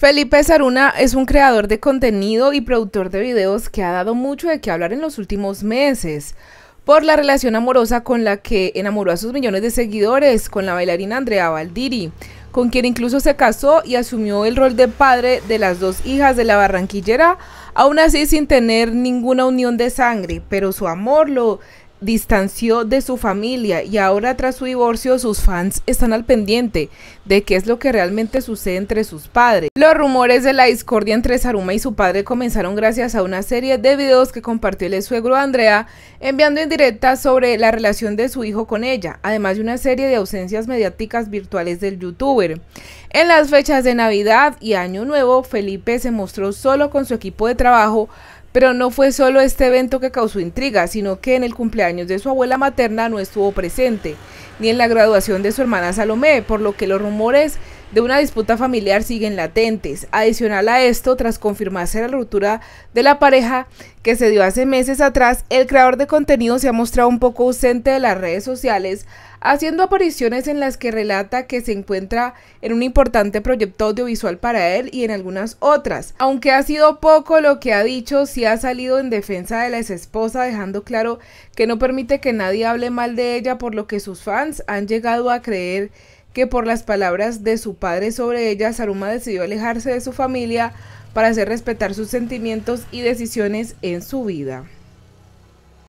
Felipe Saruna es un creador de contenido y productor de videos que ha dado mucho de qué hablar en los últimos meses por la relación amorosa con la que enamoró a sus millones de seguidores, con la bailarina Andrea Valdiri, con quien incluso se casó y asumió el rol de padre de las dos hijas de la barranquillera, aún así sin tener ninguna unión de sangre, pero su amor lo distanció de su familia y ahora tras su divorcio sus fans están al pendiente de qué es lo que realmente sucede entre sus padres. Los rumores de la discordia entre Saruma y su padre comenzaron gracias a una serie de videos que compartió el suegro Andrea enviando en directa sobre la relación de su hijo con ella, además de una serie de ausencias mediáticas virtuales del youtuber. En las fechas de Navidad y Año Nuevo, Felipe se mostró solo con su equipo de trabajo pero no fue solo este evento que causó intriga, sino que en el cumpleaños de su abuela materna no estuvo presente, ni en la graduación de su hermana Salomé, por lo que los rumores de una disputa familiar siguen latentes. Adicional a esto, tras confirmarse la ruptura de la pareja que se dio hace meses atrás, el creador de contenido se ha mostrado un poco ausente de las redes sociales, haciendo apariciones en las que relata que se encuentra en un importante proyecto audiovisual para él y en algunas otras. Aunque ha sido poco lo que ha dicho, sí ha salido en defensa de la esposa, dejando claro que no permite que nadie hable mal de ella, por lo que sus fans han llegado a creer que por las palabras de su padre sobre ella, Saruma decidió alejarse de su familia para hacer respetar sus sentimientos y decisiones en su vida.